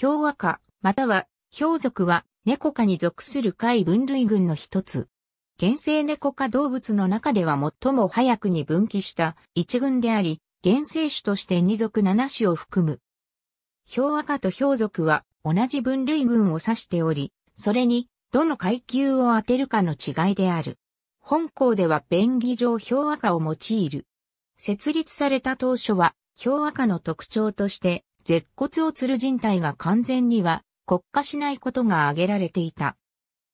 氷和科、または氷属は猫科に属する貝分類群の一つ。原生猫科動物の中では最も早くに分岐した一群であり、原生種として二属七種を含む。氷和科と氷属は同じ分類群を指しており、それにどの階級を当てるかの違いである。本校では便宜上氷和科を用いる。設立された当初は氷和科の特徴として舌骨を吊る人体が完全には国家しないことが挙げられていた。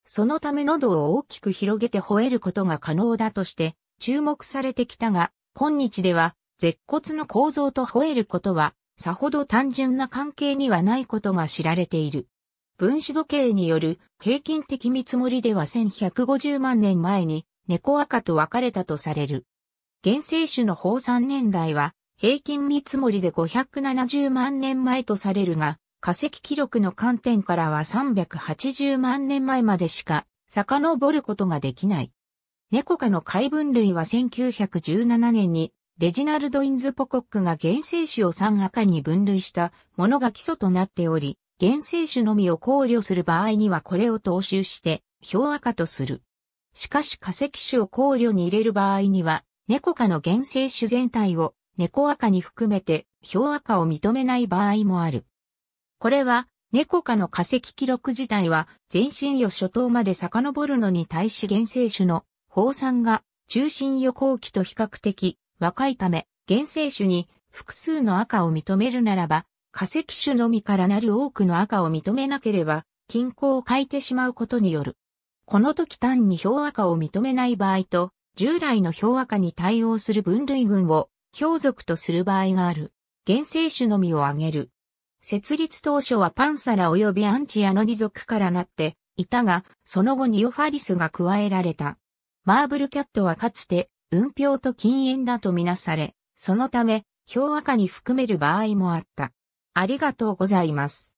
そのため喉を大きく広げて吠えることが可能だとして注目されてきたが、今日では舌骨の構造と吠えることはさほど単純な関係にはないことが知られている。分子時計による平均的見積もりでは1150万年前に猫赤と分かれたとされる。原生種の放散年代は平均見積もりで570万年前とされるが、化石記録の観点からは380万年前までしか遡ることができない。猫科の海分類は1917年にレジナルド・インズ・ポコックが原生種を3赤に分類したものが基礎となっており、原生種のみを考慮する場合にはこれを踏襲して表赤とする。しかし化石種を考慮に入れる場合には、猫科の原生種全体を猫赤に含めて、氷赤を認めない場合もある。これは、猫科の化石記録自体は、全身予初頭まで遡るのに対し原生種の、放酸が、中心予後期と比較的、若いため、原生種に、複数の赤を認めるならば、化石種のみからなる多くの赤を認めなければ、均衡を欠いてしまうことによる。この時単に氷赤を認めない場合と、従来の氷赤に対応する分類群を氷族とする場合がある。原生種のみを挙げる。設立当初はパンサラ及びアンチアノニ族からなっていたが、その後ニオファリスが加えられた。マーブルキャットはかつて、運氷と禁煙だとみなされ、そのため、氷赤に含める場合もあった。ありがとうございます。